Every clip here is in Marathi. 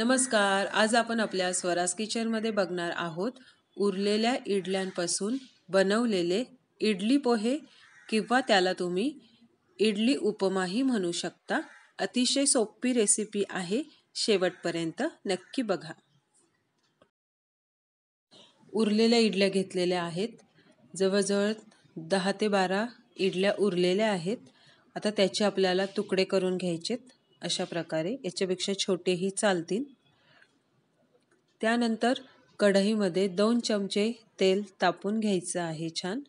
नमस्कार आज आपण आपल्या स्वराज किचनमध्ये बघणार आहोत उरलेल्या इडल्यांपासून बनवलेले इडली पोहे किंवा त्याला तुम्ही इडली उपमाही म्हणू शकता अतिशय सोपी रेसिपी आहे शेवटपर्यंत नक्की बघा उरलेल्या इडल्या घेतलेल्या आहेत जवळजवळ दहा ते बारा इडल्या उरलेल्या आहेत आता त्याचे आपल्याला तुकडे करून घ्यायचेत अशा प्रकारे याच्यापेक्षा छोटेही चालतील त्यानंतर कढईमध्ये दोन चमचे तेल तापून घ्यायचं आहे छान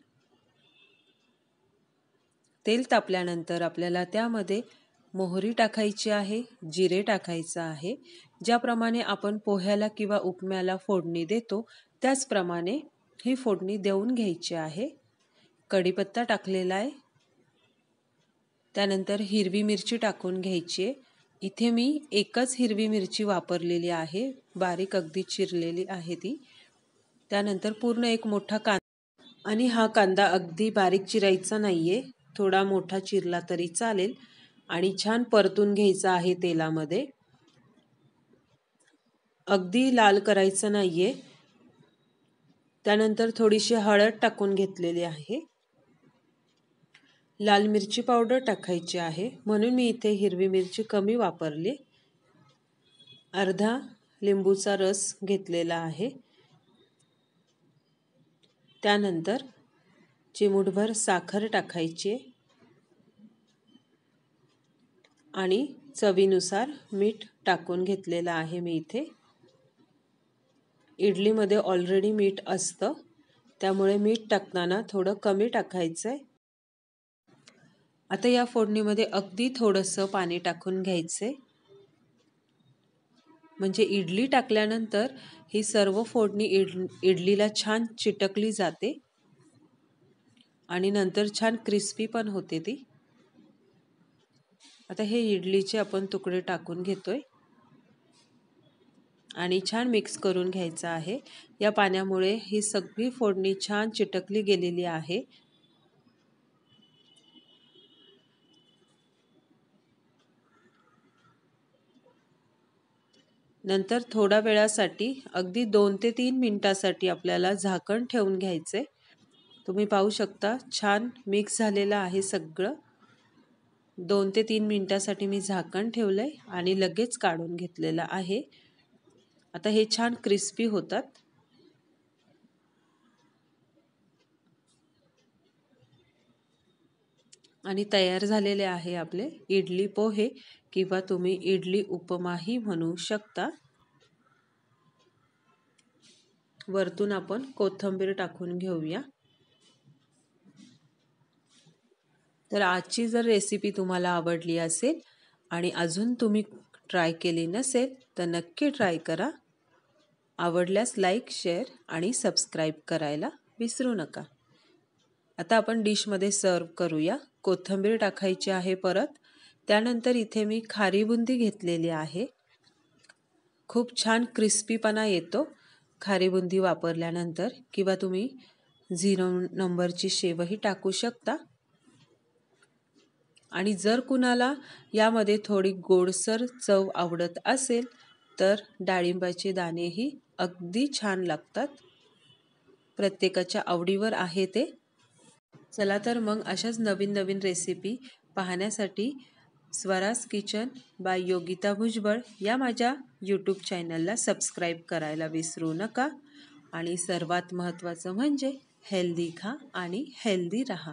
तेल तापल्यानंतर आपल्याला त्यामध्ये मोहरी टाकायची आहे जिरे टाकायचं आहे ज्याप्रमाणे आपण पोह्याला किंवा उपम्याला फोडणी देतो त्याचप्रमाणे ही फोडणी देऊन घ्यायची आहे कढीपत्ता टाकलेला आहे त्यानंतर हिरवी मिरची टाकून घ्यायची आहे इथे मी एकच हिरवी मिरची वापरलेली आहे बारीक अगदी चिरलेली आहे ती त्यानंतर पूर्ण एक मोठा कांदा आणि हा कांदा अगदी बारीक चिरायचा नाही आहे थोडा मोठा चिरला तरी चालेल आणि छान परतून घ्यायचा आहे तेलामध्ये अगदी लाल करायचं नाही आहे त्यानंतर थोडीशी हळद टाकून घेतलेली आहे लाल मिरची पावडर टाकायची आहे म्हणून मी इथे हिरवी मिरची कमी वापरली अर्धा लिंबूचा रस घेतलेला आहे त्यानंतर चिमूटभर साखर टाकायची आणि चवीनुसार मीठ टाकून घेतलेलं आहे मी इथे इडलीमध्ये ऑलरेडी मीठ असतं त्यामुळे मीठ टाकताना थोडं कमी टाकायचं आहे आता या फोडणीमध्ये अगदी थोडंसं पाणी टाकून घ्यायचे म्हणजे इडली टाकल्यानंतर ही सर्व फोडणी इड इडलीला छान चिटकली जाते आणि नंतर छान क्रिस्पी पण होते ती आता हे इडलीचे आपण तुकडे टाकून घेतो आणि छान मिक्स करून घ्यायचं आहे या पाण्यामुळे ही सगळी फोडणी छान चिटकली गेलेली आहे नंतर थोडा वेळासाठी अगदी दोन ते तीन मिनटासाठी आपल्याला झाकण ठेवून घ्यायचे तुम्ही पाहू शकता छान मिक्स झालेलं आहे सगळं दोन ते तीन मिनटासाठी मी झाकण ठेवलं आहे आणि लगेच काढून घेतलेलं आहे आता हे छान क्रिस्पी होतात आणि तयार झालेले आहे आपले इडली पोहे किंवा तुम्ही इडली उपमाही म्हणू शकता वरतून आपण कोथंबीर टाकून घेऊया तर आजची जर रेसिपी तुम्हाला आवडली असेल आणि अजून तुम्ही ट्राय केली नसेल तर नक्की ट्राय करा आवडल्यास लाईक शेअर आणि सबस्क्राईब करायला विसरू नका आता आपण डिशमध्ये सर्व करूया कोथिंबीर टाकायची आहे परत त्यानंतर इथे मी खारी बुंदी घेतलेली आहे खूप छान क्रिस्पीपणा येतो खारी बुंदी वापरल्यानंतर किंवा तुम्ही झिरो नंबरची शेवही टाकू शकता आणि जर कुणाला यामध्ये थोडी गोडसर चव आवडत असेल तर डाळिंबाचे दाणेही अगदी छान लागतात प्रत्येकाच्या आवडीवर आहे ते चला तर मग अशाच नवीन नवीन रेसिपी पाहण्यासाठी स्वराज किचन बाय योगिता भुजबळ या माझ्या यूट्यूब चॅनलला सबस्क्राईब करायला विसरू नका आणि सर्वात महत्त्वाचं म्हणजे हेल्दी खा आणि हेल्दी रहा.